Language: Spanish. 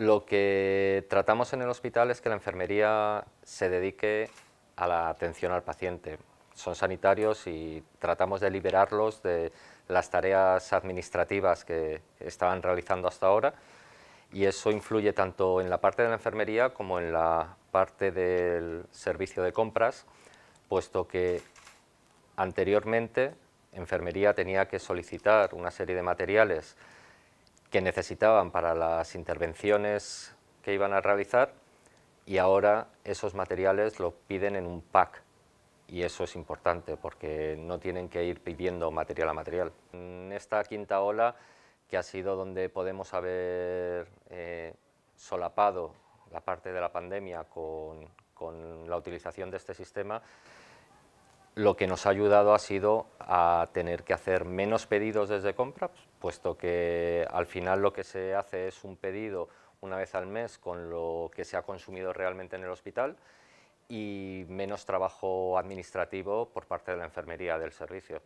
Lo que tratamos en el hospital es que la enfermería se dedique a la atención al paciente. Son sanitarios y tratamos de liberarlos de las tareas administrativas que estaban realizando hasta ahora y eso influye tanto en la parte de la enfermería como en la parte del servicio de compras, puesto que anteriormente enfermería tenía que solicitar una serie de materiales que necesitaban para las intervenciones que iban a realizar y ahora esos materiales lo piden en un pack y eso es importante porque no tienen que ir pidiendo material a material. En esta quinta ola, que ha sido donde podemos haber eh, solapado la parte de la pandemia con la utilización de este sistema, lo que nos ha ayudado ha sido a tener que hacer menos pedidos desde compra, pues, puesto que al final lo que se hace es un pedido una vez al mes con lo que se ha consumido realmente en el hospital y menos trabajo administrativo por parte de la enfermería del servicio.